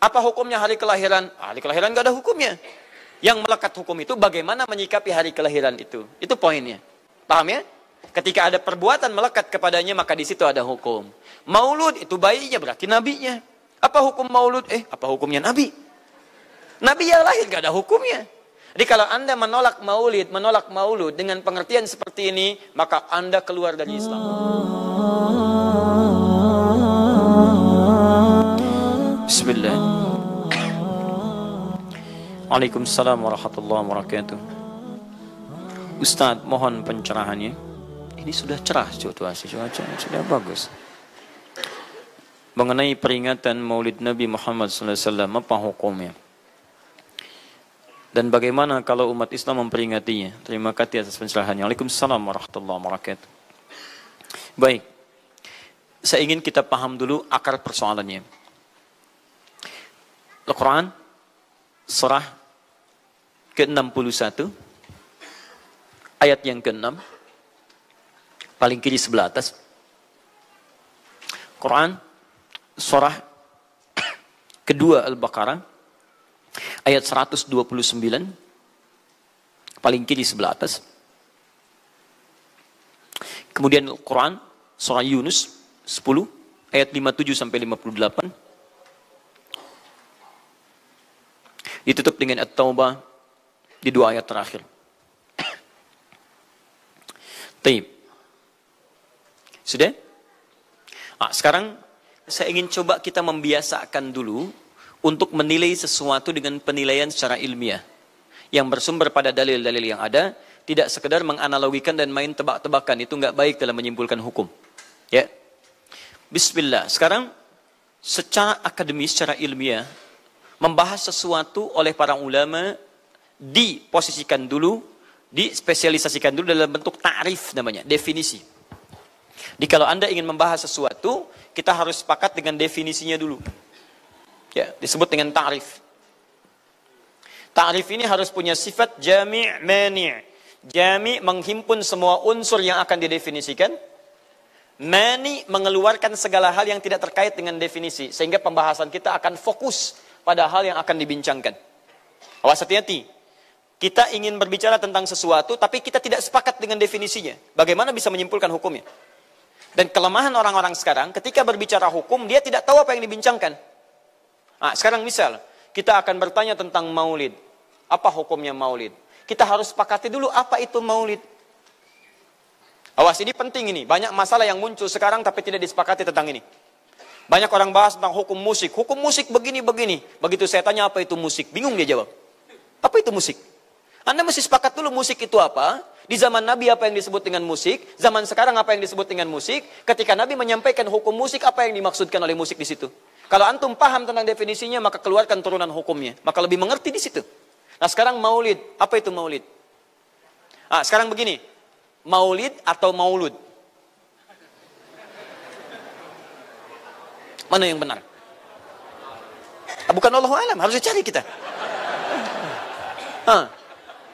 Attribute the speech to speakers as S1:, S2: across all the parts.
S1: Apa hukumnya hari kelahiran? Hari kelahiran gak ada hukumnya. Yang melekat hukum itu bagaimana menyikapi hari kelahiran itu. Itu poinnya. Paham ya? Ketika ada perbuatan melekat kepadanya maka di situ ada hukum. Maulud itu bayinya berarti nabinya. Apa hukum maulud? Eh, apa hukumnya nabi? Nabi yang lahir gak ada hukumnya. Jadi kalau Anda menolak maulid, menolak maulud dengan pengertian seperti ini, maka Anda keluar dari Islam. Ah. Bismillah. Waalaikumsalam warahmatullahi wabarakatuh. Ustadz mohon pencerahannya. Ini sudah cerah situasi cuaca sudah bagus. Mengenai peringatan Maulid Nabi Muhammad SAW apa hukumnya? Dan bagaimana kalau umat Islam memperingatinya? Terima kasih atas pencerahannya. Waalaikumsalam warahmatullahi wabarakatuh. Baik. Saya ingin kita paham dulu akar persoalannya. Al-Quran Surah ke-61 ayat yang ke-6 paling kiri sebelah atas Quran surah kedua Al-Baqarah ayat 129 paling kiri sebelah atas kemudian Quran surah Yunus 10 ayat 57 sampai 58 Ditutup dengan At-Taubah di dua ayat terakhir. Taib. Sudah? Nah, sekarang saya ingin coba kita membiasakan dulu untuk menilai sesuatu dengan penilaian secara ilmiah yang bersumber pada dalil-dalil yang ada, tidak sekedar menganalogikan dan main tebak-tebakan itu nggak baik dalam menyimpulkan hukum. Ya. Bismillah. Sekarang secara akademis, secara ilmiah, membahas sesuatu oleh para ulama diposisikan dulu, dispesialisasikan dulu dalam bentuk ta'rif namanya, definisi. Jadi kalau Anda ingin membahas sesuatu, kita harus sepakat dengan definisinya dulu. Ya, disebut dengan ta'rif. Ta'rif ini harus punya sifat jami' mani'. Jami' menghimpun semua unsur yang akan didefinisikan. Mani mengeluarkan segala hal yang tidak terkait dengan definisi. Sehingga pembahasan kita akan fokus pada hal yang akan dibincangkan. Awas hati-hati. Kita ingin berbicara tentang sesuatu, tapi kita tidak sepakat dengan definisinya. Bagaimana bisa menyimpulkan hukumnya? Dan kelemahan orang-orang sekarang, ketika berbicara hukum, dia tidak tahu apa yang dibincangkan. Nah, sekarang misal, kita akan bertanya tentang maulid. Apa hukumnya maulid? Kita harus sepakati dulu apa itu maulid. Awas, ini penting ini. Banyak masalah yang muncul sekarang, tapi tidak disepakati tentang ini. Banyak orang bahas tentang hukum musik. Hukum musik begini-begini. Begitu saya tanya apa itu musik, bingung dia jawab. Apa itu musik? Anda mesti sepakat dulu musik itu apa. Di zaman Nabi apa yang disebut dengan musik. Zaman sekarang apa yang disebut dengan musik. Ketika Nabi menyampaikan hukum musik, apa yang dimaksudkan oleh musik di situ. Kalau antum paham tentang definisinya, maka keluarkan turunan hukumnya. Maka lebih mengerti di situ. Nah sekarang maulid. Apa itu maulid? Ah, sekarang begini. Maulid atau maulud. Mana yang benar? Bukan Allah alam, harus dicari kita. Ha.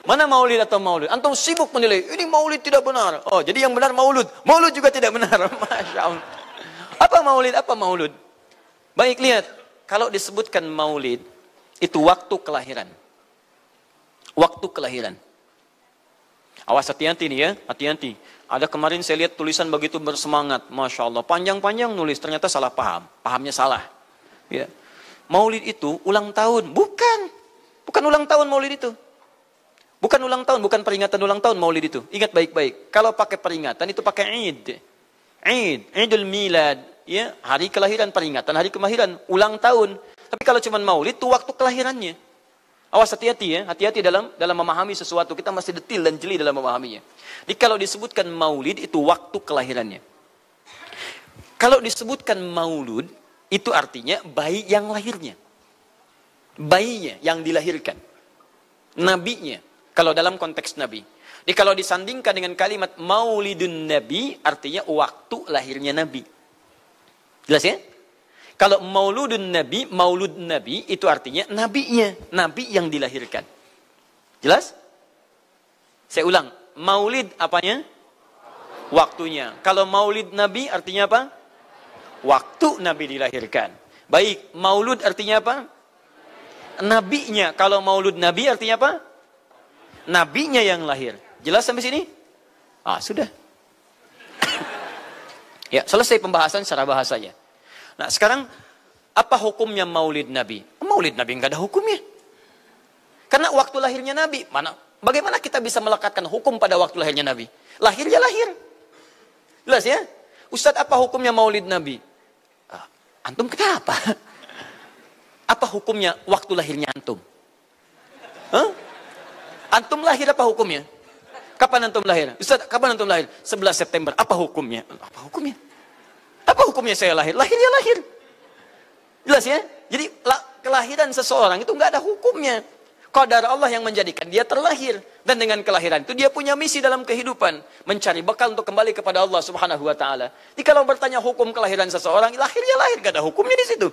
S1: Mana maulid atau Maulid? Antum sibuk menilai, ini maulid tidak benar. Oh, jadi yang benar maulud. Maulud juga tidak benar. Masya Allah. Apa maulid? Apa maulud? Baik, lihat. Kalau disebutkan maulid, itu waktu kelahiran. Waktu kelahiran. Awas hati-hati nih ya, hati-hati. Ada kemarin saya lihat tulisan begitu bersemangat, masya Allah, panjang-panjang nulis, ternyata salah paham, pahamnya salah. Ya. Maulid itu ulang tahun, bukan, bukan ulang tahun Maulid itu. Bukan ulang tahun, bukan peringatan ulang tahun Maulid itu. Ingat baik-baik. Kalau pakai peringatan itu pakai Eid Eid Idul Milad, ya hari kelahiran peringatan hari kemahiran, ulang tahun. Tapi kalau cuma Maulid itu waktu kelahirannya. Awas hati-hati ya, hati-hati dalam dalam memahami sesuatu. Kita masih detil dan jeli dalam memahaminya. Jadi kalau disebutkan maulid itu waktu kelahirannya. Kalau disebutkan maulud itu artinya bayi yang lahirnya. Bayinya yang dilahirkan. Nabinya. Kalau dalam konteks nabi. Jadi kalau disandingkan dengan kalimat maulidun nabi artinya waktu lahirnya nabi. Jelas ya? Kalau mauludun nabi, maulud nabi itu artinya nabinya, nabi yang dilahirkan. Jelas? Saya ulang, maulid apanya? Waktunya. Kalau maulid nabi artinya apa? Waktu nabi dilahirkan. Baik, maulud artinya apa? Nabinya. Kalau maulud nabi artinya apa? Nabinya yang lahir. Jelas sampai sini? Ah, sudah. ya, selesai pembahasan secara bahasanya. Nah sekarang apa hukumnya maulid Nabi? Maulid Nabi nggak ada hukumnya. Karena waktu lahirnya Nabi, mana bagaimana kita bisa melekatkan hukum pada waktu lahirnya Nabi? Lahirnya lahir. Jelas ya? Ustadz apa hukumnya maulid Nabi? Ah, antum kenapa? Apa hukumnya waktu lahirnya antum? Huh? Antum lahir apa hukumnya? Kapan antum lahir? Ustaz, kapan antum lahir? 11 September. Apa hukumnya? Apa hukumnya? Apa hukumnya saya lahir? Lahir ya lahir. Jelas ya? Jadi kelahiran seseorang itu nggak ada hukumnya. Qadar Allah yang menjadikan dia terlahir dan dengan kelahiran itu dia punya misi dalam kehidupan mencari bekal untuk kembali kepada Allah Subhanahu wa taala. Jadi kalau bertanya hukum kelahiran seseorang, lahir ya lahir, gak ada hukumnya di situ.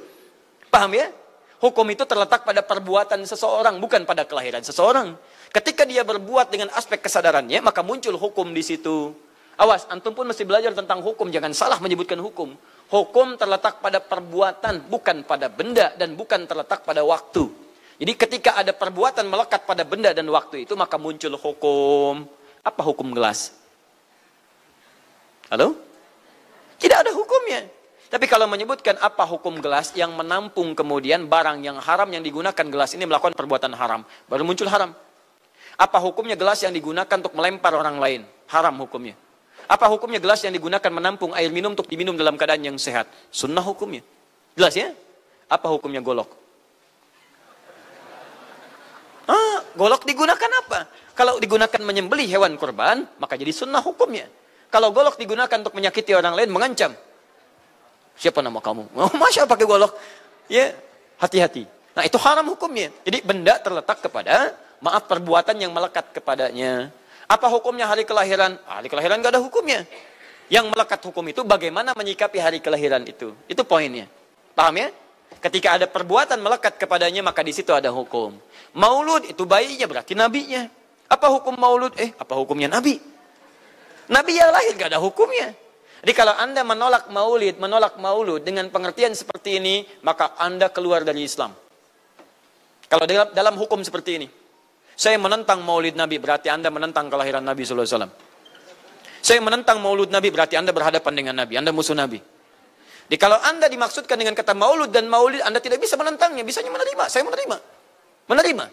S1: Paham ya? Hukum itu terletak pada perbuatan seseorang, bukan pada kelahiran seseorang. Ketika dia berbuat dengan aspek kesadarannya, maka muncul hukum di situ. Awas, antum pun mesti belajar tentang hukum. Jangan salah menyebutkan hukum. Hukum terletak pada perbuatan, bukan pada benda dan bukan terletak pada waktu. Jadi ketika ada perbuatan melekat pada benda dan waktu itu, maka muncul hukum. Apa hukum gelas? Halo? Tidak ada hukumnya. Tapi kalau menyebutkan apa hukum gelas yang menampung kemudian barang yang haram yang digunakan gelas ini melakukan perbuatan haram, baru muncul haram. Apa hukumnya gelas yang digunakan untuk melempar orang lain? Haram hukumnya. Apa hukumnya gelas yang digunakan menampung air minum untuk diminum dalam keadaan yang sehat? Sunnah hukumnya. Jelas ya? Apa hukumnya golok? Ah, golok digunakan apa? Kalau digunakan menyembeli hewan kurban, maka jadi sunnah hukumnya. Kalau golok digunakan untuk menyakiti orang lain, mengancam. Siapa nama kamu? Oh, Masya pakai golok. Ya, hati-hati. Nah, itu haram hukumnya. Jadi benda terletak kepada maaf perbuatan yang melekat kepadanya. Apa hukumnya hari kelahiran? Ah, hari kelahiran gak ada hukumnya. Yang melekat hukum itu bagaimana menyikapi hari kelahiran itu. Itu poinnya. Paham ya? Ketika ada perbuatan melekat kepadanya maka di situ ada hukum. Maulud itu bayinya berarti nabinya. Apa hukum maulud? Eh, apa hukumnya nabi? Nabi yang lahir gak ada hukumnya. Jadi kalau Anda menolak maulid, menolak maulud dengan pengertian seperti ini, maka Anda keluar dari Islam. Kalau dalam hukum seperti ini. Saya menentang maulid Nabi, berarti Anda menentang kelahiran Nabi SAW. Saya menentang maulud Nabi, berarti Anda berhadapan dengan Nabi. Anda musuh Nabi. Jadi kalau Anda dimaksudkan dengan kata maulud dan maulid, Anda tidak bisa menentangnya. Bisanya menerima. Saya menerima. Menerima.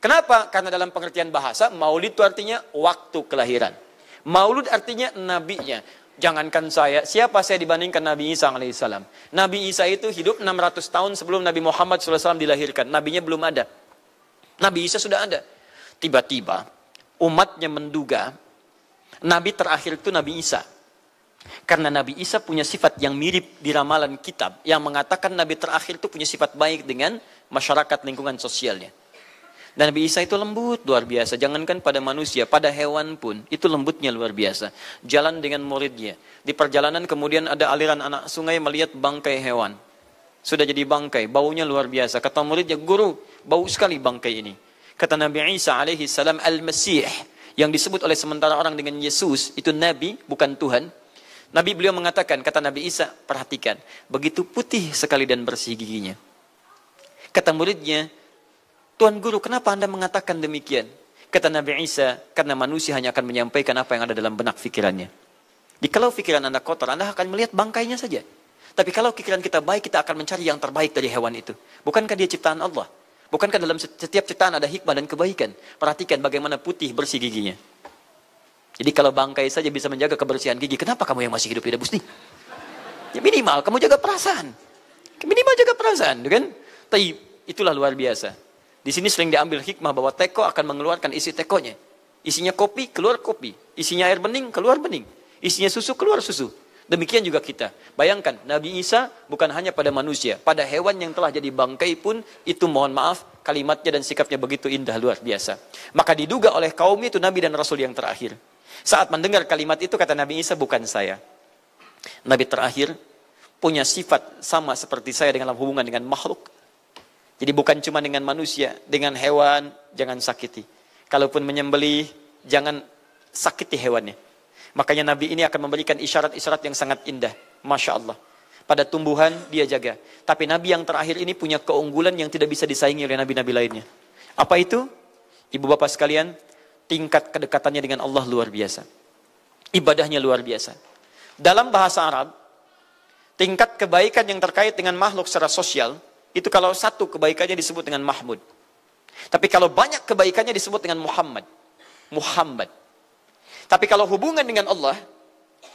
S1: Kenapa? Karena dalam pengertian bahasa, maulid itu artinya waktu kelahiran. Maulud artinya nabinya. Jangankan saya, siapa saya dibandingkan Nabi Isa alaihissalam? Nabi Isa itu hidup 600 tahun sebelum Nabi Muhammad SAW dilahirkan. Nabinya belum ada. Nabi Isa sudah ada. Tiba-tiba umatnya menduga nabi terakhir itu Nabi Isa. Karena Nabi Isa punya sifat yang mirip di ramalan kitab yang mengatakan nabi terakhir itu punya sifat baik dengan masyarakat lingkungan sosialnya. Dan Nabi Isa itu lembut luar biasa. Jangankan pada manusia, pada hewan pun itu lembutnya luar biasa. Jalan dengan muridnya. Di perjalanan kemudian ada aliran anak sungai melihat bangkai hewan. Sudah jadi bangkai, baunya luar biasa. Kata muridnya, guru, bau sekali bangkai ini. Kata Nabi Isa alaihi salam Al-Masih yang disebut oleh sementara orang dengan Yesus itu nabi bukan Tuhan. Nabi beliau mengatakan kata Nabi Isa, perhatikan, begitu putih sekali dan bersih giginya. Kata muridnya, Tuan guru, kenapa Anda mengatakan demikian? Kata Nabi Isa, karena manusia hanya akan menyampaikan apa yang ada dalam benak pikirannya. kalau pikiran Anda kotor, Anda akan melihat bangkainya saja. Tapi kalau pikiran kita baik, kita akan mencari yang terbaik dari hewan itu. Bukankah dia ciptaan Allah? Bukankah dalam setiap ciptaan ada hikmah dan kebaikan? Perhatikan bagaimana putih bersih giginya. Jadi kalau bangkai saja bisa menjaga kebersihan gigi, kenapa kamu yang masih hidup tidak busti? Ya minimal kamu jaga perasaan. Minimal jaga perasaan, ya kan? Tapi itulah luar biasa. Di sini sering diambil hikmah bahwa teko akan mengeluarkan isi tekonya. Isinya kopi, keluar kopi. Isinya air bening, keluar bening. Isinya susu, keluar susu. Demikian juga kita. Bayangkan, Nabi Isa bukan hanya pada manusia, pada hewan yang telah jadi bangkai pun itu mohon maaf kalimatnya dan sikapnya begitu indah luar biasa. Maka diduga oleh kaum itu Nabi dan Rasul yang terakhir. Saat mendengar kalimat itu kata Nabi Isa bukan saya. Nabi terakhir punya sifat sama seperti saya dengan hubungan dengan makhluk. Jadi bukan cuma dengan manusia, dengan hewan jangan sakiti. Kalaupun menyembelih jangan sakiti hewannya Makanya Nabi ini akan memberikan isyarat-isyarat yang sangat indah. Masya Allah. Pada tumbuhan dia jaga. Tapi Nabi yang terakhir ini punya keunggulan yang tidak bisa disaingi oleh Nabi-Nabi lainnya. Apa itu? Ibu bapak sekalian, tingkat kedekatannya dengan Allah luar biasa. Ibadahnya luar biasa. Dalam bahasa Arab, tingkat kebaikan yang terkait dengan makhluk secara sosial, itu kalau satu kebaikannya disebut dengan Mahmud. Tapi kalau banyak kebaikannya disebut dengan Muhammad. Muhammad. Tapi kalau hubungan dengan Allah,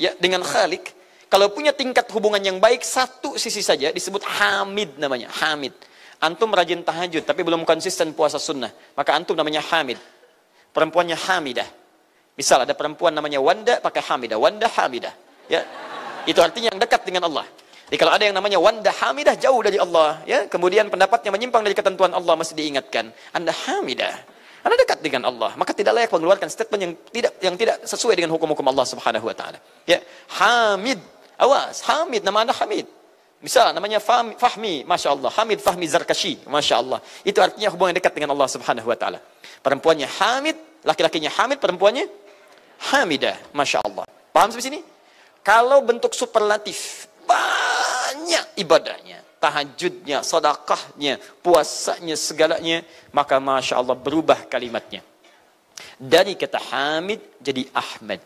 S1: ya dengan Khalik, kalau punya tingkat hubungan yang baik satu sisi saja disebut hamid namanya, hamid. Antum rajin tahajud tapi belum konsisten puasa sunnah, maka antum namanya hamid. Perempuannya hamidah. Misal ada perempuan namanya Wanda pakai hamidah, Wanda hamidah. Ya. Itu artinya yang dekat dengan Allah. Jadi kalau ada yang namanya wanda hamidah jauh dari Allah, ya, kemudian pendapatnya menyimpang dari ketentuan Allah mesti diingatkan. Anda hamidah. Anda dekat dengan Allah, maka tidak layak mengeluarkan statement yang tidak yang tidak sesuai dengan hukum-hukum Allah Subhanahu wa taala. Ya, Hamid. Awas, Hamid nama Anda Hamid. Misal namanya Fahmi, Masya Allah. Hamid Fahmi Zarkashi, Masya Allah. Itu artinya hubungan dekat dengan Allah subhanahu wa ta'ala. Perempuannya Hamid, laki-lakinya Hamid, perempuannya Hamidah, Masya Allah. Paham sampai sini? Kalau bentuk superlatif, banyak ibadahnya tahajudnya, sedekahnya, puasanya, segalanya, maka Masya Allah berubah kalimatnya. Dari kata Hamid jadi Ahmad.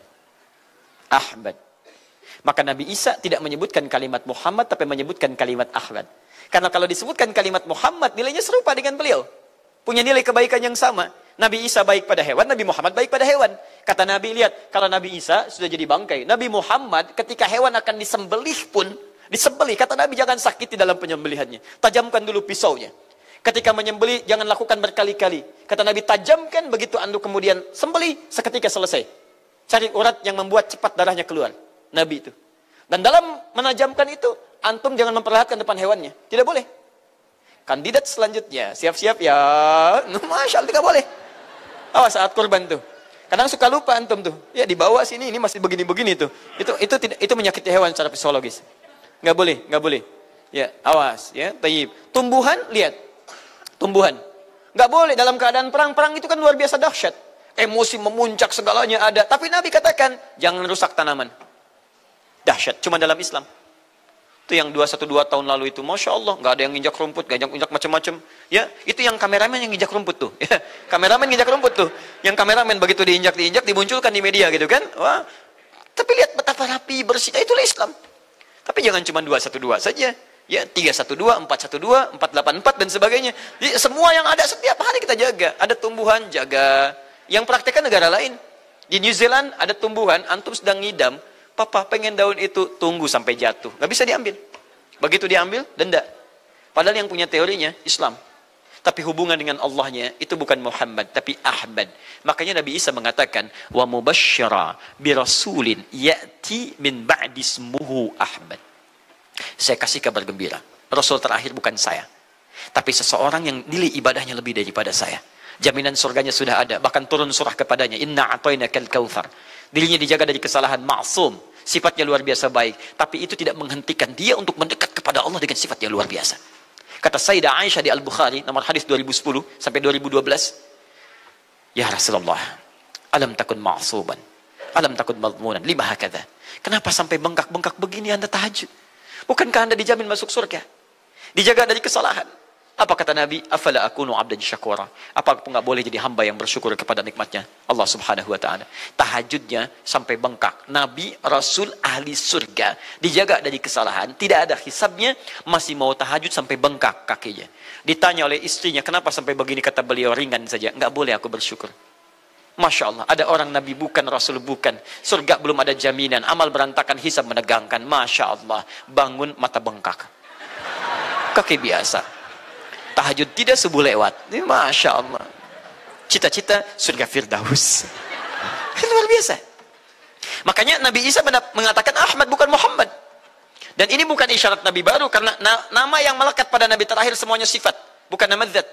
S1: Ahmad. Maka Nabi Isa tidak menyebutkan kalimat Muhammad, tapi menyebutkan kalimat Ahmad. Karena kalau disebutkan kalimat Muhammad, nilainya serupa dengan beliau. Punya nilai kebaikan yang sama. Nabi Isa baik pada hewan, Nabi Muhammad baik pada hewan. Kata Nabi, lihat, kalau Nabi Isa sudah jadi bangkai. Nabi Muhammad ketika hewan akan disembelih pun, Disembeli, kata Nabi jangan sakiti dalam penyembelihannya. Tajamkan dulu pisaunya. Ketika menyembeli, jangan lakukan berkali-kali. Kata Nabi, tajamkan begitu anduk kemudian sembeli seketika selesai. Cari urat yang membuat cepat darahnya keluar. Nabi itu. Dan dalam menajamkan itu, antum jangan memperlihatkan depan hewannya. Tidak boleh. Kandidat selanjutnya, siap-siap ya. Masya Allah, tidak boleh. Awas saat kurban tuh. Kadang suka lupa antum tuh. Ya dibawa sini, ini masih begini-begini tuh. Itu itu tidak itu menyakiti hewan secara psikologis. Nggak boleh, nggak boleh. Ya, awas ya, tayyib. Tumbuhan lihat. Tumbuhan. Nggak boleh dalam keadaan perang. Perang itu kan luar biasa dahsyat. Emosi memuncak segalanya ada. Tapi Nabi katakan, jangan rusak tanaman. Dahsyat, cuma dalam Islam. Itu yang 212 tahun lalu itu, Masya Allah, nggak ada yang injak rumput, nggak injak macam-macam. Ya, itu yang kameramen yang injak rumput tuh. Ya, kameramen injak rumput tuh. Yang kameramen begitu diinjak-diinjak, dimunculkan di media gitu kan. Wah, tapi lihat betapa rapi, bersihnya itu itulah Islam. Tapi jangan cuma 212 saja. Ya, 312, 412, 484 dan sebagainya. Jadi, semua yang ada setiap hari kita jaga. Ada tumbuhan jaga. Yang praktekkan negara lain. Di New Zealand ada tumbuhan, antum sedang ngidam, papa pengen daun itu tunggu sampai jatuh. Gak bisa diambil. Begitu diambil, denda. Padahal yang punya teorinya Islam tapi hubungan dengan Allahnya itu bukan Muhammad tapi Ahmad. Makanya Nabi Isa mengatakan wa mubasysyara bi rasulin ya'ti min ba'di ismuhu Ahmad. Saya kasih kabar gembira. Rasul terakhir bukan saya. Tapi seseorang yang nilai ibadahnya lebih daripada saya. Jaminan surganya sudah ada. Bahkan turun surah kepadanya. Inna atainakal kautsar Dirinya dijaga dari kesalahan. Maksum. Sifatnya luar biasa baik. Tapi itu tidak menghentikan dia untuk mendekat kepada Allah dengan sifatnya luar biasa. Kata Sayyidah Aisyah di Al-Bukhari, nomor hadis 2010 sampai 2012. Ya Rasulullah, alam takut ma'asuban. Alam takut ma'amunan. Lima hakada. Kenapa sampai bengkak-bengkak begini anda tahajud? Bukankah anda dijamin masuk surga? Dijaga dari kesalahan. Apa kata Nabi? Afala akunu abdan syakura. Apa aku nggak boleh jadi hamba yang bersyukur kepada nikmatnya Allah Subhanahu wa taala. Tahajudnya sampai bengkak. Nabi, rasul, ahli surga dijaga dari kesalahan, tidak ada hisabnya, masih mau tahajud sampai bengkak kakinya. Ditanya oleh istrinya, "Kenapa sampai begini?" kata beliau, "Ringan saja, nggak boleh aku bersyukur." Masya Allah, ada orang Nabi bukan, Rasul bukan. Surga belum ada jaminan, amal berantakan, hisab menegangkan. Masya Allah, bangun mata bengkak. Kaki biasa tahajud tidak subuh lewat ini masya Allah cita-cita surga firdaus kan luar biasa makanya Nabi Isa mengatakan Ahmad bukan Muhammad dan ini bukan isyarat Nabi baru karena nama yang melekat pada Nabi terakhir semuanya sifat bukan nama zat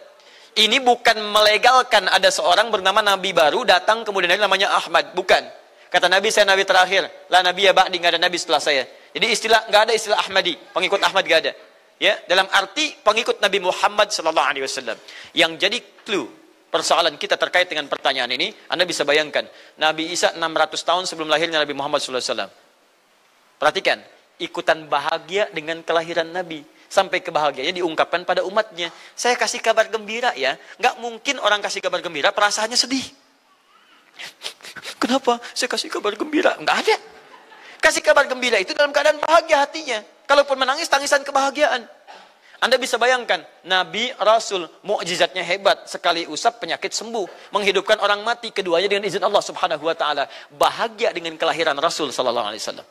S1: ini bukan melegalkan ada seorang bernama Nabi baru datang kemudian namanya Ahmad bukan kata Nabi saya Nabi terakhir lah Nabi ya ba'di nggak ada Nabi setelah saya jadi istilah nggak ada istilah Ahmadi pengikut Ahmad nggak ada ya dalam arti pengikut Nabi Muhammad sallallahu alaihi wasallam yang jadi clue persoalan kita terkait dengan pertanyaan ini Anda bisa bayangkan Nabi Isa 600 tahun sebelum lahirnya Nabi Muhammad sallallahu alaihi wasallam perhatikan ikutan bahagia dengan kelahiran Nabi sampai kebahagiaannya diungkapkan pada umatnya saya kasih kabar gembira ya nggak mungkin orang kasih kabar gembira perasaannya sedih kenapa saya kasih kabar gembira nggak ada kasih kabar gembira itu dalam keadaan bahagia hatinya Kalaupun menangis, tangisan kebahagiaan. Anda bisa bayangkan, Nabi, Rasul, mukjizatnya hebat. Sekali usap penyakit sembuh. Menghidupkan orang mati, keduanya dengan izin Allah subhanahu wa ta'ala. Bahagia dengan kelahiran Rasul sallallahu alaihi wasallam.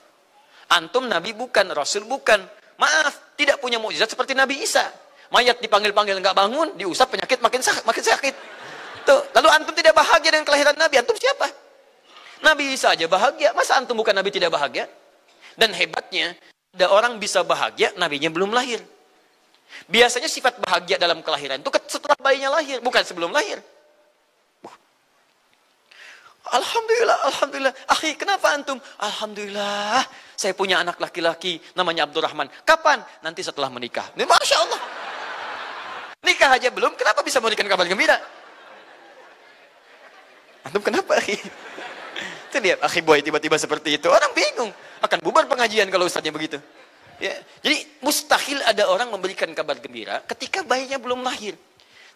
S1: Antum Nabi bukan, Rasul bukan. Maaf, tidak punya mukjizat seperti Nabi Isa. Mayat dipanggil-panggil nggak bangun, diusap penyakit makin sakit, makin sakit. Tuh, lalu antum tidak bahagia dengan kelahiran Nabi, antum siapa? Nabi Isa aja bahagia, masa antum bukan Nabi tidak bahagia? Dan hebatnya, ada orang bisa bahagia, nabinya belum lahir. Biasanya sifat bahagia dalam kelahiran itu setelah bayinya lahir, bukan sebelum lahir. Alhamdulillah, Alhamdulillah. Akhi, kenapa antum? Alhamdulillah, saya punya anak laki-laki namanya Abdurrahman. Kapan? Nanti setelah menikah. Ini Masya Allah. Nikah aja belum, kenapa bisa memberikan kabar gembira? Antum kenapa, akhi? Itu dia, akhi boy tiba-tiba seperti itu. Orang bingung. Akan bubar pengajian kalau ustaznya begitu. Ya. Jadi mustahil ada orang memberikan kabar gembira ketika bayinya belum lahir.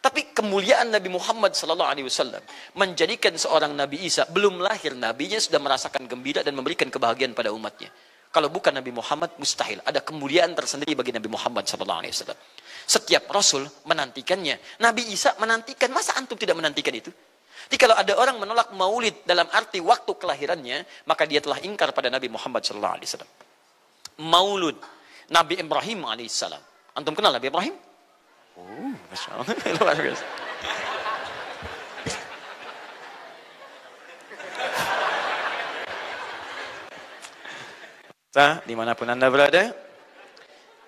S1: Tapi kemuliaan Nabi Muhammad Sallallahu Alaihi Wasallam menjadikan seorang Nabi Isa belum lahir nabinya sudah merasakan gembira dan memberikan kebahagiaan pada umatnya. Kalau bukan Nabi Muhammad mustahil ada kemuliaan tersendiri bagi Nabi Muhammad Sallallahu Alaihi Wasallam. Setiap Rasul menantikannya, Nabi Isa menantikan. Masa antum tidak menantikan itu? Jadi kalau ada orang menolak maulid dalam arti waktu kelahirannya, maka dia telah ingkar pada Nabi Muhammad sallallahu alaihi wasallam. Maulud Nabi Ibrahim alaihissalam. Antum kenal Nabi Ibrahim? Oh, masya Allah. Luar Nah, dimanapun Anda berada,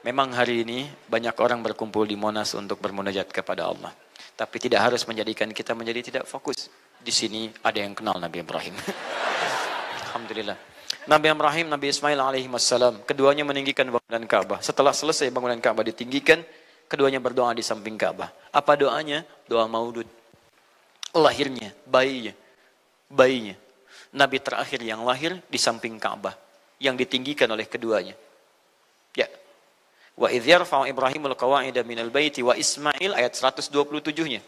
S1: memang hari ini banyak orang berkumpul di Monas untuk bermunajat kepada Allah. Tapi tidak harus menjadikan kita menjadi tidak fokus. Di sini ada yang kenal Nabi Ibrahim. Alhamdulillah. Nabi Ibrahim, Nabi Ismail alaihi wassalam. Keduanya meninggikan bangunan Ka'bah. Setelah selesai bangunan Ka'bah ditinggikan, keduanya berdoa di samping Ka'bah. Apa doanya? Doa maudud. Lahirnya, bayinya. Bayinya. Nabi terakhir yang lahir di samping Ka'bah. Yang ditinggikan oleh keduanya. Ya, Wa idh yarfa'u Ibrahimul qawa'ida minal baiti wa Ismail ayat 127-nya.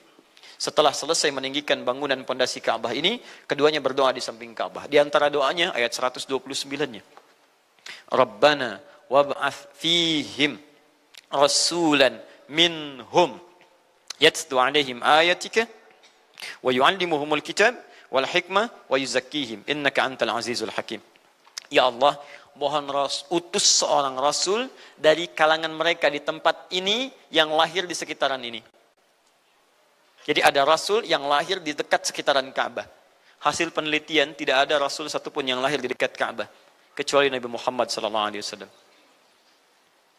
S1: Setelah selesai meninggikan bangunan pondasi Ka'bah ini, keduanya berdoa di samping Ka'bah. Di antara doanya ayat 129-nya. Rabbana wab'ath fihim rasulan minhum yatlu alaihim ayatika wa yu'allimuhumul kitab wal hikmah wa yuzakkihim innaka antal azizul hakim. Ya Allah, mohon ras, utus seorang rasul dari kalangan mereka di tempat ini yang lahir di sekitaran ini. Jadi ada rasul yang lahir di dekat sekitaran Ka'bah. Hasil penelitian tidak ada rasul satupun yang lahir di dekat Ka'bah kecuali Nabi Muhammad sallallahu alaihi wasallam.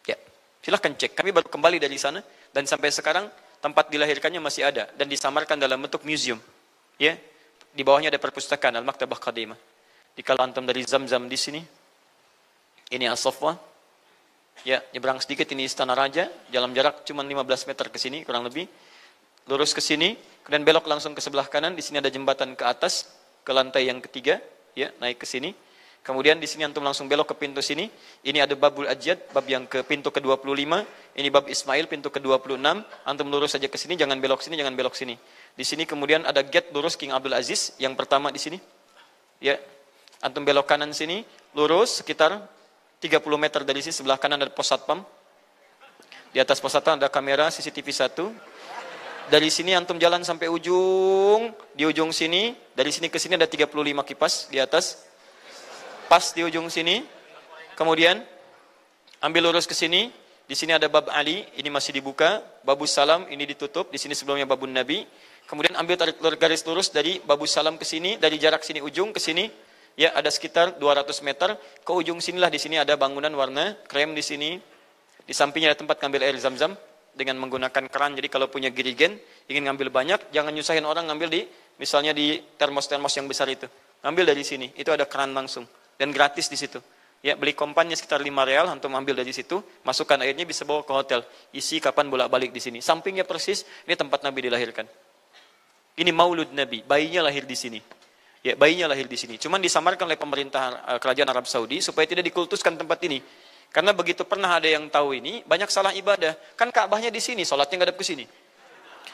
S1: Ya, silahkan cek. Kami baru kembali dari sana dan sampai sekarang tempat dilahirkannya masih ada dan disamarkan dalam bentuk museum. Ya, di bawahnya ada perpustakaan Al-Maktabah Qadimah. Di kalangan dari Zamzam di sini, ini as Ya, nyebrang sedikit ini Istana Raja, jalan jarak cuma 15 meter ke sini kurang lebih. Lurus ke sini, kemudian belok langsung ke sebelah kanan, di sini ada jembatan ke atas ke lantai yang ketiga, ya, naik ke sini. Kemudian di sini antum langsung belok ke pintu sini. Ini ada babul ajad, bab yang ke pintu ke-25. Ini bab Ismail pintu ke-26. Antum lurus saja ke sini, jangan belok sini, jangan belok sini. Di sini kemudian ada gate lurus King Abdul Aziz yang pertama di sini. Ya. Antum belok kanan sini, lurus sekitar 30 meter dari sini sebelah kanan ada pos satpam. Di atas pos satpam ada kamera CCTV 1. Dari sini antum jalan sampai ujung, di ujung sini, dari sini ke sini ada 35 kipas di atas. Pas di ujung sini. Kemudian ambil lurus ke sini. Di sini ada bab Ali, ini masih dibuka. Babu Salam, ini ditutup. Di sini sebelumnya babun Nabi. Kemudian ambil tarik garis lurus dari Babu Salam ke sini, dari jarak sini ujung ke sini Ya, ada sekitar 200 meter ke ujung sinilah di sini ada bangunan warna krem di sini. Di sampingnya ada tempat ngambil air zam-zam dengan menggunakan keran. Jadi kalau punya girigen ingin ngambil banyak, jangan nyusahin orang ngambil di misalnya di termos-termos yang besar itu. Ngambil dari sini, itu ada keran langsung dan gratis di situ. Ya, beli kompannya sekitar 5 real, untuk ambil dari situ, masukkan airnya bisa bawa ke hotel. Isi kapan bolak-balik di sini. Sampingnya persis, ini tempat Nabi dilahirkan. Ini maulud Nabi, bayinya lahir di sini. Ya, bayinya lahir di sini. Cuman disamarkan oleh pemerintah eh, kerajaan Arab Saudi supaya tidak dikultuskan tempat ini. Karena begitu pernah ada yang tahu ini, banyak salah ibadah. Kan Ka'bahnya di sini, sholatnya ngadap ke sini.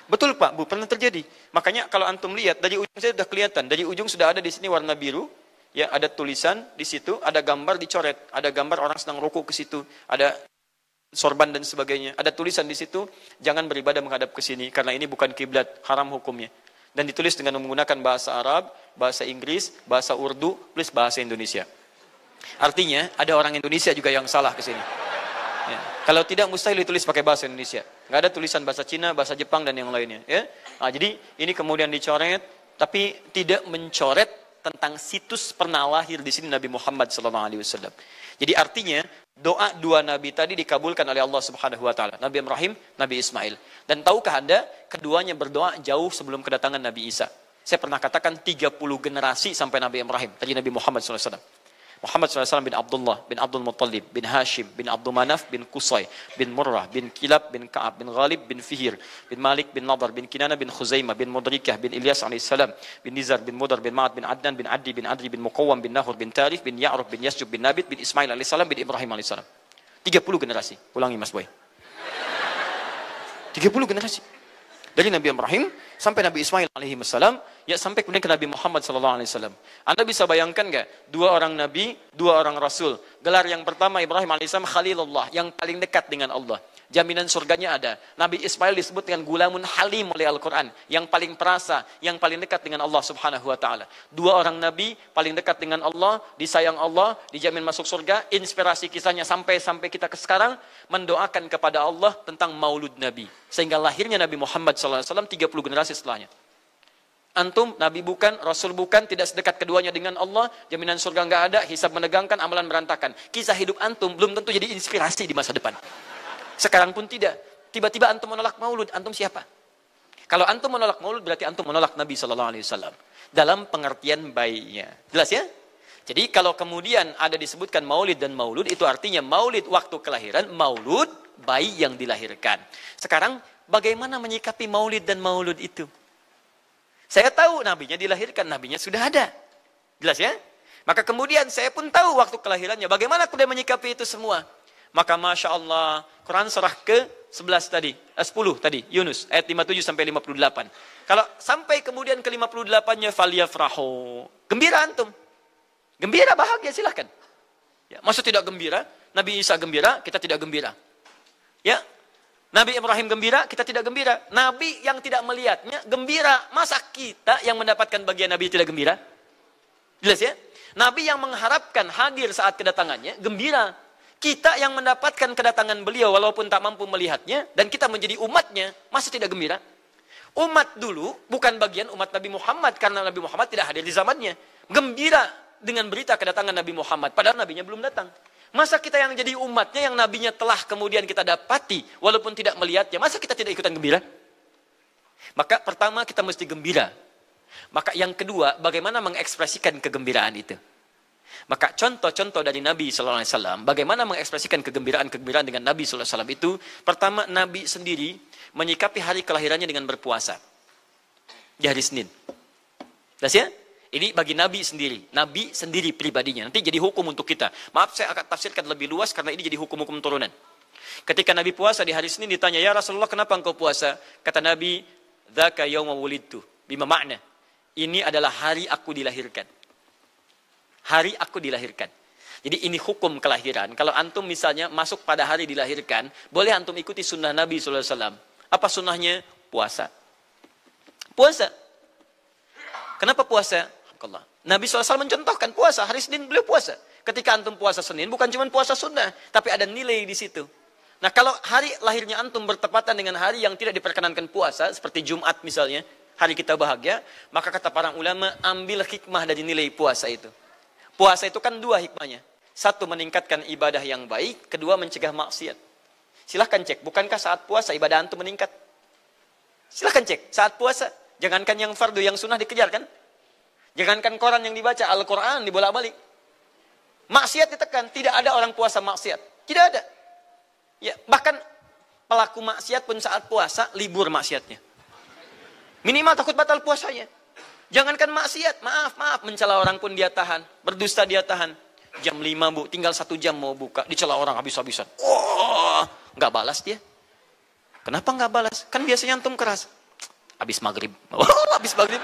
S1: Betul Pak, Bu, pernah terjadi. Makanya kalau antum lihat dari ujung saya sudah kelihatan, dari ujung sudah ada di sini warna biru, ya ada tulisan di situ, ada gambar dicoret, ada gambar orang sedang ruku ke situ, ada sorban dan sebagainya. Ada tulisan di situ, jangan beribadah menghadap ke sini karena ini bukan kiblat, haram hukumnya dan ditulis dengan menggunakan bahasa Arab, bahasa Inggris, bahasa Urdu, plus bahasa Indonesia. Artinya ada orang Indonesia juga yang salah ke sini. Ya. Kalau tidak mustahil ditulis pakai bahasa Indonesia. Gak ada tulisan bahasa Cina, bahasa Jepang dan yang lainnya. Ya. Nah, jadi ini kemudian dicoret, tapi tidak mencoret tentang situs pernah lahir di sini Nabi Muhammad SAW. Jadi artinya doa dua nabi tadi dikabulkan oleh Allah Subhanahu wa taala, Nabi Ibrahim, Nabi Ismail. Dan tahukah Anda, keduanya berdoa jauh sebelum kedatangan Nabi Isa. Saya pernah katakan 30 generasi sampai Nabi Ibrahim, tadi Nabi Muhammad SAW. محمد صلى الله عليه وسلم بن عبد الله بن عبد المطلب بن هاشم بن عبد مناف بن قصي بن مرة بن كلاب بن كعب بن غالب بن فهير بن مالك بن نضر بن كنانة بن خزيمة بن مدركة بن إلياس عليه السلام بن نزر بن مدر بن معد بن عدنان بن عدي بن عدري بن مقوم بن نهر بن تاريخ بن يعرف بن يسجب بن نابت بن إسماعيل عليه السلام بn Ibrahim alaihissalam. 30 generasi. Ulangi Mas Boy. 30 generasi. Dari Nabi Ibrahim sampai Nabi Ismail alaihi wasallam ya sampai kemudian ke Nabi Muhammad sallallahu alaihi wasallam. Anda bisa bayangkan enggak dua orang nabi, dua orang rasul. Gelar yang pertama Ibrahim alaihi Wasallam, khalilullah, yang paling dekat dengan Allah. Jaminan surganya ada. Nabi Ismail disebut dengan gulamun halim oleh Al-Quran. Yang paling perasa, yang paling dekat dengan Allah subhanahu wa ta'ala. Dua orang Nabi paling dekat dengan Allah, disayang Allah, dijamin masuk surga. Inspirasi kisahnya sampai-sampai kita ke sekarang, mendoakan kepada Allah tentang maulud Nabi. Sehingga lahirnya Nabi Muhammad SAW 30 generasi setelahnya antum nabi bukan rasul bukan tidak sedekat keduanya dengan Allah jaminan surga nggak ada hisab menegangkan amalan berantakan kisah hidup antum belum tentu jadi inspirasi di masa depan sekarang pun tidak. Tiba-tiba antum menolak maulud, antum siapa? Kalau antum menolak maulud berarti antum menolak Nabi Shallallahu Alaihi Wasallam dalam pengertian baiknya. Jelas ya? Jadi kalau kemudian ada disebutkan maulid dan maulud itu artinya maulid waktu kelahiran, maulud bayi yang dilahirkan. Sekarang bagaimana menyikapi maulid dan maulud itu? Saya tahu nabinya dilahirkan, nabinya sudah ada. Jelas ya? Maka kemudian saya pun tahu waktu kelahirannya. Bagaimana kemudian menyikapi itu semua? Maka Masya Allah, Quran surah ke 11 tadi, eh, 10 tadi, Yunus, ayat 57 sampai 58. Kalau sampai kemudian ke 58-nya, Fraho, Gembira antum. Gembira, bahagia, silahkan. Ya, maksud tidak gembira, Nabi Isa gembira, kita tidak gembira. Ya, Nabi Ibrahim gembira, kita tidak gembira. Nabi yang tidak melihatnya gembira. Masa kita yang mendapatkan bagian Nabi tidak gembira? Jelas ya? Nabi yang mengharapkan hadir saat kedatangannya gembira kita yang mendapatkan kedatangan beliau walaupun tak mampu melihatnya dan kita menjadi umatnya masih tidak gembira umat dulu bukan bagian umat Nabi Muhammad karena Nabi Muhammad tidak hadir di zamannya gembira dengan berita kedatangan Nabi Muhammad padahal nabinya belum datang masa kita yang jadi umatnya yang nabinya telah kemudian kita dapati walaupun tidak melihatnya masa kita tidak ikutan gembira maka pertama kita mesti gembira maka yang kedua bagaimana mengekspresikan kegembiraan itu maka contoh-contoh dari Nabi Sallallahu Alaihi Wasallam, bagaimana mengekspresikan kegembiraan-kegembiraan dengan Nabi Sallallahu Alaihi Wasallam itu, pertama Nabi sendiri menyikapi hari kelahirannya dengan berpuasa di hari Senin. Das ya? Ini bagi Nabi sendiri, Nabi sendiri pribadinya. Nanti jadi hukum untuk kita. Maaf, saya akan tafsirkan lebih luas karena ini jadi hukum-hukum turunan. Ketika Nabi puasa di hari Senin ditanya, "Ya Rasulullah, kenapa engkau puasa?" Kata Nabi, Zaka yawma wulidtu." Bima makna? Ini adalah hari aku dilahirkan hari aku dilahirkan. Jadi ini hukum kelahiran. Kalau antum misalnya masuk pada hari dilahirkan, boleh antum ikuti sunnah Nabi SAW. Apa sunnahnya? Puasa. Puasa. Kenapa puasa? Allah. Nabi SAW mencontohkan puasa. Hari Senin beliau puasa. Ketika antum puasa Senin, bukan cuma puasa sunnah. Tapi ada nilai di situ. Nah kalau hari lahirnya antum bertepatan dengan hari yang tidak diperkenankan puasa, seperti Jumat misalnya, hari kita bahagia, maka kata para ulama, ambil hikmah dari nilai puasa itu. Puasa itu kan dua hikmahnya. Satu meningkatkan ibadah yang baik, kedua mencegah maksiat. Silahkan cek, bukankah saat puasa ibadah antum meningkat? Silahkan cek, saat puasa. Jangankan yang fardu, yang sunnah dikejar kan? Jangankan koran yang dibaca, Al-Quran dibolak-balik. Maksiat ditekan, tidak ada orang puasa maksiat. Tidak ada. Ya, bahkan pelaku maksiat pun saat puasa libur maksiatnya. Minimal takut batal puasanya. Jangankan maksiat, maaf, maaf, mencela orang pun dia tahan, berdusta dia tahan. Jam 5 bu, tinggal satu jam mau buka, dicela orang habis-habisan. oh, nggak balas dia. Kenapa nggak balas? Kan biasanya antum keras. Habis maghrib, oh, habis maghrib,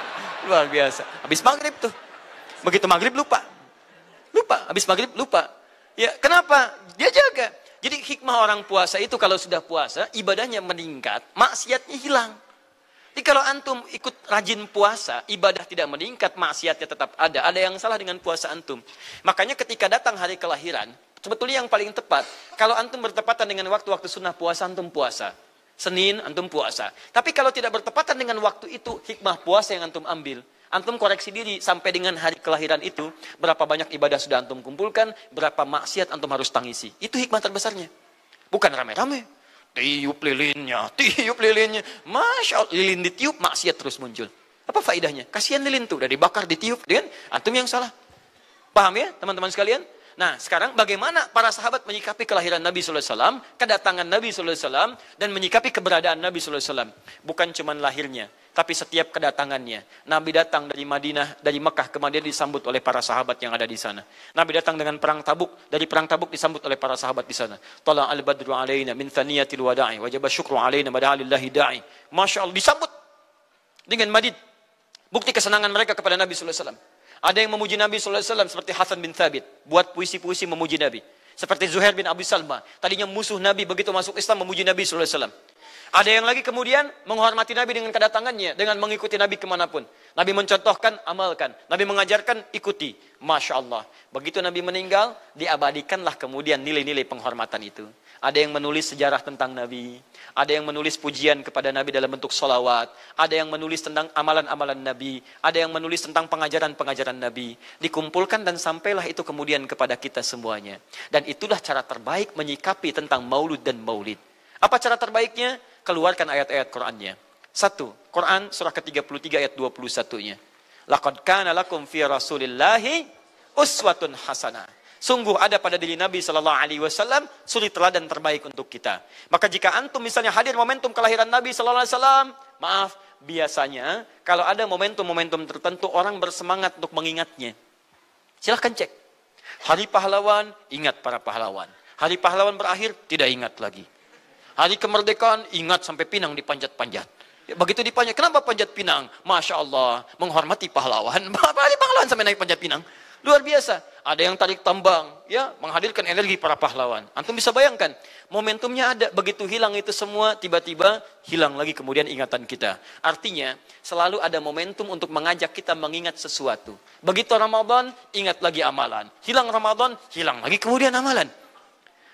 S1: luar biasa. Habis maghrib tuh, begitu maghrib lupa, lupa, habis maghrib lupa. Ya, kenapa? Dia jaga. Jadi hikmah orang puasa itu kalau sudah puasa, ibadahnya meningkat, maksiatnya hilang. Jadi kalau antum ikut rajin puasa, ibadah tidak meningkat, maksiatnya tetap ada. Ada yang salah dengan puasa antum. Makanya ketika datang hari kelahiran, sebetulnya yang paling tepat, kalau antum bertepatan dengan waktu-waktu sunnah puasa, antum puasa. Senin, antum puasa. Tapi kalau tidak bertepatan dengan waktu itu, hikmah puasa yang antum ambil. Antum koreksi diri sampai dengan hari kelahiran itu, berapa banyak ibadah sudah antum kumpulkan, berapa maksiat antum harus tangisi. Itu hikmah terbesarnya. Bukan rame-rame. Tiup lilinnya, tiup lilinnya. Masya Allah, lilin ditiup, maksiat terus muncul. Apa faedahnya? Kasihan lilin tuh, udah dibakar, ditiup. Dengan antum yang salah. Paham ya teman-teman sekalian? Nah, sekarang bagaimana para sahabat menyikapi kelahiran Nabi SAW, kedatangan Nabi SAW, dan menyikapi keberadaan Nabi SAW. Bukan cuma lahirnya, tapi setiap kedatangannya, Nabi datang dari Madinah, dari Mekah ke Madinah disambut oleh para sahabat yang ada di sana. Nabi datang dengan perang Tabuk, dari perang Tabuk disambut oleh para sahabat di sana. Tala al-badru alaina min thaniyatil wada'i wajaba syukru alaina alillahi da'i. Masya Allah disambut dengan madid. Bukti kesenangan mereka kepada Nabi sallallahu alaihi wasallam. Ada yang memuji Nabi sallallahu alaihi wasallam seperti Hasan bin Thabit, buat puisi-puisi memuji Nabi. Seperti Zuhair bin Abi Salma, tadinya musuh Nabi begitu masuk Islam memuji Nabi sallallahu alaihi wasallam. Ada yang lagi kemudian menghormati Nabi dengan kedatangannya, dengan mengikuti Nabi kemanapun. Nabi mencontohkan, amalkan. Nabi mengajarkan, ikuti. Masya Allah. Begitu Nabi meninggal, diabadikanlah kemudian nilai-nilai penghormatan itu. Ada yang menulis sejarah tentang Nabi. Ada yang menulis pujian kepada Nabi dalam bentuk solawat. Ada yang menulis tentang amalan-amalan Nabi. Ada yang menulis tentang pengajaran-pengajaran Nabi. Dikumpulkan dan sampailah itu kemudian kepada kita semuanya. Dan itulah cara terbaik menyikapi tentang maulud dan maulid. Apa cara terbaiknya? keluarkan ayat-ayat Qur'annya. Satu, Qur'an surah ke-33 ayat 21-nya. Laqad kana lakum fi rasulillahi uswatun hasanah. Sungguh ada pada diri Nabi Shallallahu Alaihi Wasallam suri teladan terbaik untuk kita. Maka jika antum misalnya hadir momentum kelahiran Nabi Shallallahu Alaihi Wasallam, maaf biasanya kalau ada momentum-momentum tertentu orang bersemangat untuk mengingatnya. Silahkan cek. Hari pahlawan, ingat para pahlawan. Hari pahlawan berakhir, tidak ingat lagi. Hari kemerdekaan ingat sampai Pinang dipanjat-panjat. Ya, begitu dipanjat, kenapa panjat Pinang? Masya Allah, menghormati pahlawan. hari pahlawan sampai naik panjat Pinang. Luar biasa. Ada yang tarik tambang, ya, menghadirkan energi para pahlawan. Antum bisa bayangkan, momentumnya ada. Begitu hilang itu semua, tiba-tiba hilang lagi kemudian ingatan kita. Artinya, selalu ada momentum untuk mengajak kita mengingat sesuatu. Begitu Ramadan, ingat lagi amalan. Hilang Ramadan, hilang lagi kemudian amalan.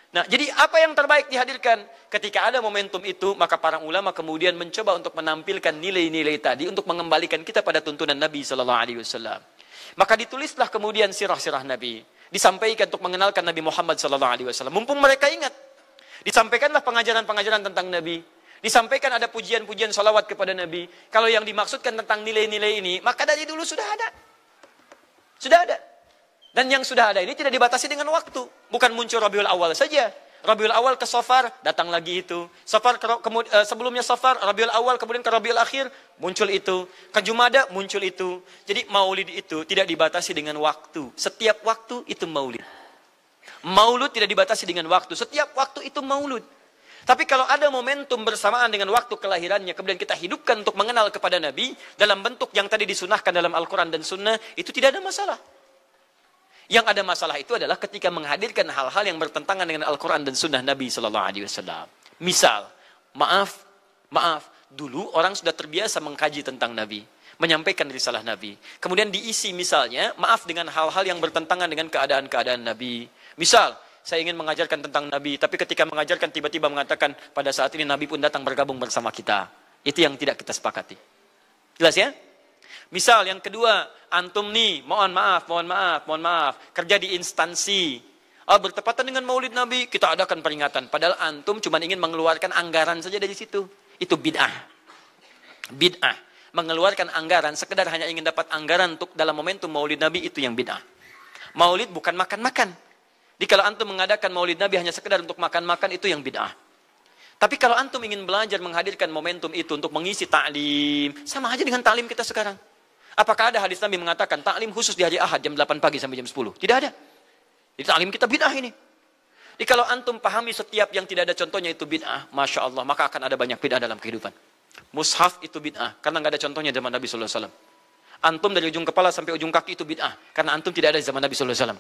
S1: Nah, jadi apa yang terbaik dihadirkan? Ketika ada momentum itu, maka para ulama kemudian mencoba untuk menampilkan nilai-nilai tadi untuk mengembalikan kita pada tuntunan Nabi saw Alaihi Wasallam. Maka ditulislah kemudian sirah-sirah Nabi, disampaikan untuk mengenalkan Nabi Muhammad saw Alaihi Wasallam. Mumpung mereka ingat, disampaikanlah pengajaran-pengajaran tentang Nabi. Disampaikan ada pujian-pujian salawat kepada Nabi. Kalau yang dimaksudkan tentang nilai-nilai ini, maka dari dulu sudah ada. Sudah ada. Dan yang sudah ada ini tidak dibatasi dengan waktu. Bukan muncul Rabiul Awal saja. Rabiul Awal ke Sofar, datang lagi itu. Sofar ke, kemud, eh, sebelumnya Sofar, Rabiul Awal, kemudian ke Rabiul Akhir, muncul itu. Ke Jumada, muncul itu. Jadi maulid itu tidak dibatasi dengan waktu. Setiap waktu itu maulid. Maulud tidak dibatasi dengan waktu. Setiap waktu itu maulud. Tapi kalau ada momentum bersamaan dengan waktu kelahirannya, kemudian kita hidupkan untuk mengenal kepada Nabi dalam bentuk yang tadi disunahkan dalam Al-Quran dan Sunnah, itu tidak ada masalah. Yang ada masalah itu adalah ketika menghadirkan hal-hal yang bertentangan dengan Al-Quran dan Sunnah Nabi Shallallahu Alaihi Wasallam. Misal, maaf, maaf, dulu orang sudah terbiasa mengkaji tentang Nabi, menyampaikan risalah Nabi. Kemudian diisi misalnya, maaf dengan hal-hal yang bertentangan dengan keadaan-keadaan Nabi. Misal, saya ingin mengajarkan tentang Nabi, tapi ketika mengajarkan tiba-tiba mengatakan pada saat ini Nabi pun datang bergabung bersama kita. Itu yang tidak kita sepakati. Jelas ya? Misal yang kedua, antum nih, mohon maaf, mohon maaf, mohon maaf, kerja di instansi. Oh, bertepatan dengan maulid Nabi, kita adakan peringatan. Padahal antum cuma ingin mengeluarkan anggaran saja dari situ. Itu bid'ah. Bid'ah. Mengeluarkan anggaran, sekedar hanya ingin dapat anggaran untuk dalam momentum maulid Nabi, itu yang bid'ah. Maulid bukan makan-makan. Jadi kalau antum mengadakan maulid Nabi hanya sekedar untuk makan-makan, itu yang bid'ah. Tapi kalau antum ingin belajar menghadirkan momentum itu untuk mengisi taklim, sama aja dengan taklim kita sekarang. Apakah ada hadis Nabi mengatakan taklim khusus di hari Ahad jam 8 pagi sampai jam 10? Tidak ada. Jadi taklim kita bid'ah ini. Jadi kalau antum pahami setiap yang tidak ada contohnya itu bid'ah, Masya Allah, maka akan ada banyak bid'ah dalam kehidupan. Mushaf itu bid'ah, karena nggak ada contohnya zaman Nabi SAW. Antum dari ujung kepala sampai ujung kaki itu bid'ah, karena antum tidak ada zaman Nabi SAW.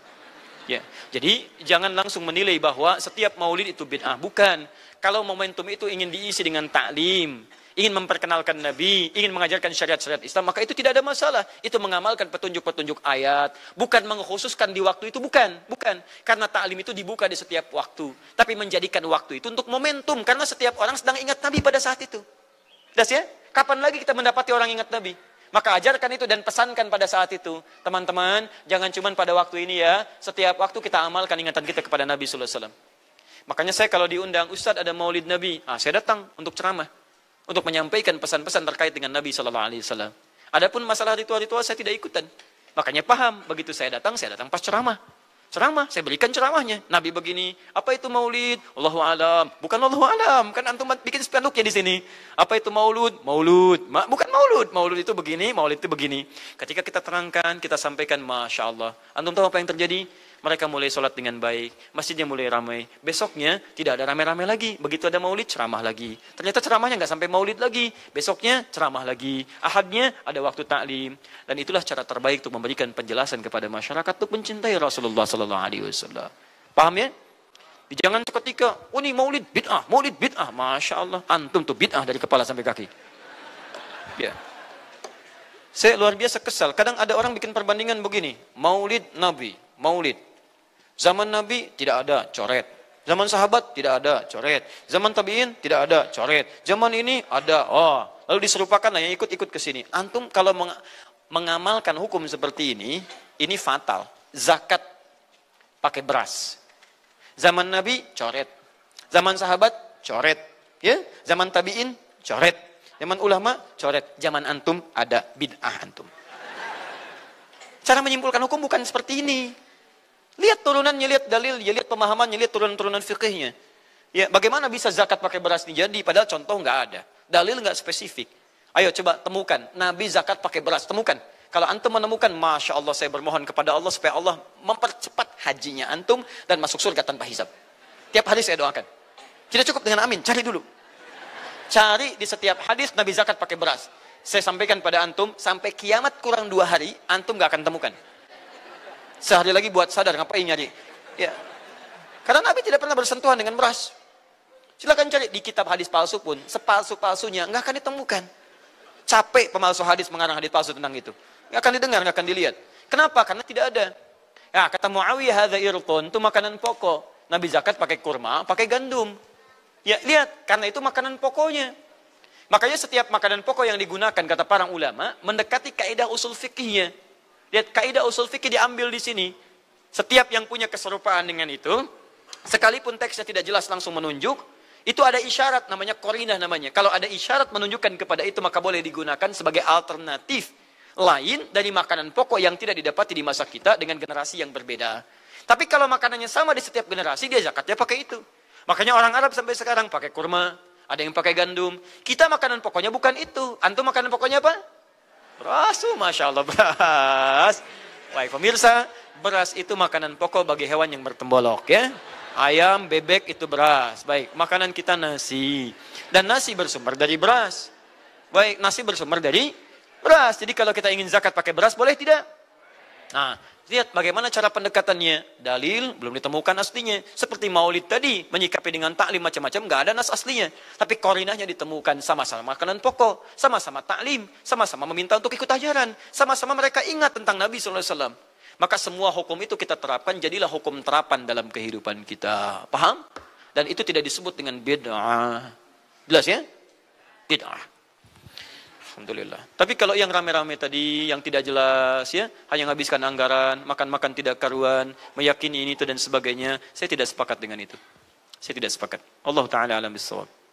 S1: Ya. Jadi jangan langsung menilai bahwa setiap maulid itu bid'ah, bukan. Kalau momentum itu ingin diisi dengan taklim, ingin memperkenalkan Nabi, ingin mengajarkan syariat-syariat Islam, maka itu tidak ada masalah. Itu mengamalkan petunjuk-petunjuk ayat, bukan mengkhususkan di waktu itu, bukan, bukan. Karena taklim itu dibuka di setiap waktu, tapi menjadikan waktu itu untuk momentum, karena setiap orang sedang ingat Nabi pada saat itu. Das ya? Kapan lagi kita mendapati orang ingat Nabi? Maka ajarkan itu dan pesankan pada saat itu. Teman-teman, jangan cuma pada waktu ini ya. Setiap waktu kita amalkan ingatan kita kepada Nabi Sallallahu Alaihi Wasallam. Makanya saya kalau diundang, Ustadz ada maulid Nabi. Ah, saya datang untuk ceramah. Untuk menyampaikan pesan-pesan terkait dengan Nabi Sallallahu Alaihi Wasallam. Adapun masalah ritual-ritual saya tidak ikutan. Makanya paham, begitu saya datang, saya datang pas ceramah ceramah, saya berikan ceramahnya. Nabi begini, apa itu maulid? Allahu alam. Bukan Allahu alam, kan antum bikin spanduknya di sini. Apa itu maulud? Maulud. Ma bukan maulud. Maulud itu begini, maulid itu begini. Ketika kita terangkan, kita sampaikan, Masya Allah. Antum tahu apa yang terjadi? mereka mulai sholat dengan baik, masjidnya mulai ramai. Besoknya tidak ada ramai-ramai lagi. Begitu ada maulid, ceramah lagi. Ternyata ceramahnya nggak sampai maulid lagi. Besoknya ceramah lagi. Ahadnya ada waktu taklim. Dan itulah cara terbaik untuk memberikan penjelasan kepada masyarakat untuk mencintai Rasulullah Sallallahu Alaihi Wasallam. Paham ya? Jangan seketika, oh ini maulid bid'ah, maulid bid'ah. Masya Allah, antum tuh bid'ah dari kepala sampai kaki. Ya. Saya luar biasa kesal. Kadang ada orang bikin perbandingan begini. Maulid Nabi, maulid. Zaman Nabi tidak ada coret. Zaman sahabat tidak ada coret. Zaman tabiin tidak ada coret. Zaman ini ada. Oh, lalu diserupakan lah yang ikut-ikut ke sini. Antum kalau meng mengamalkan hukum seperti ini, ini fatal. Zakat pakai beras. Zaman Nabi coret. Zaman sahabat coret. Ya, zaman tabiin coret. Zaman ulama coret. Zaman antum ada bid'ah antum. Cara menyimpulkan hukum bukan seperti ini. Lihat turunannya, lihat dalilnya, lihat pemahamannya, lihat turunan-turunan fikihnya. Ya, bagaimana bisa zakat pakai beras ini jadi? Padahal contoh nggak ada, dalil nggak spesifik. Ayo coba temukan, Nabi zakat pakai beras, temukan. Kalau antum menemukan, masya Allah saya bermohon kepada Allah supaya Allah mempercepat hajinya antum dan masuk surga tanpa hisab. Tiap hari saya doakan. Tidak cukup dengan amin, cari dulu. Cari di setiap hadis Nabi zakat pakai beras. Saya sampaikan pada antum, sampai kiamat kurang dua hari, antum nggak akan temukan. Sehari lagi buat sadar, ngapain nyari? Ya. Karena Nabi tidak pernah bersentuhan dengan beras. Silahkan cari di kitab hadis palsu pun, sepalsu-palsunya nggak akan ditemukan. Capek pemalsu hadis mengarang hadis palsu tentang itu. Nggak akan didengar, nggak akan dilihat. Kenapa? Karena tidak ada. Ya, kata Muawiyah hadza irqun, itu makanan pokok. Nabi zakat pakai kurma, pakai gandum. Ya, lihat, karena itu makanan pokoknya. Makanya setiap makanan pokok yang digunakan kata para ulama mendekati kaidah usul fikihnya. Lihat kaidah usul fikih diambil di sini. Setiap yang punya keserupaan dengan itu, sekalipun teksnya tidak jelas langsung menunjuk, itu ada isyarat namanya korinah namanya. Kalau ada isyarat menunjukkan kepada itu maka boleh digunakan sebagai alternatif lain dari makanan pokok yang tidak didapati di masa kita dengan generasi yang berbeda. Tapi kalau makanannya sama di setiap generasi dia zakatnya pakai itu. Makanya orang Arab sampai sekarang pakai kurma, ada yang pakai gandum. Kita makanan pokoknya bukan itu. Antum makanan pokoknya apa? Beras tuh Masya Allah beras. Baik pemirsa, beras itu makanan pokok bagi hewan yang bertembolok ya. Ayam, bebek itu beras. Baik, makanan kita nasi. Dan nasi bersumber dari beras. Baik, nasi bersumber dari beras. Jadi kalau kita ingin zakat pakai beras boleh tidak? Nah, lihat bagaimana cara pendekatannya. Dalil belum ditemukan aslinya. Seperti maulid tadi, menyikapi dengan taklim macam-macam, gak ada nas aslinya. Tapi korinahnya ditemukan sama-sama makanan pokok, sama-sama taklim, sama-sama meminta untuk ikut ajaran, sama-sama mereka ingat tentang Nabi SAW. Maka semua hukum itu kita terapkan, jadilah hukum terapan dalam kehidupan kita. Paham? Dan itu tidak disebut dengan bid'ah. Jelas ya? Bid'ah. Alhamdulillah. Tapi kalau yang rame-rame tadi, yang tidak jelas ya, hanya menghabiskan anggaran, makan-makan tidak karuan, meyakini ini itu dan sebagainya, saya tidak sepakat dengan itu. Saya tidak sepakat. Allah Ta'ala alam bisawab.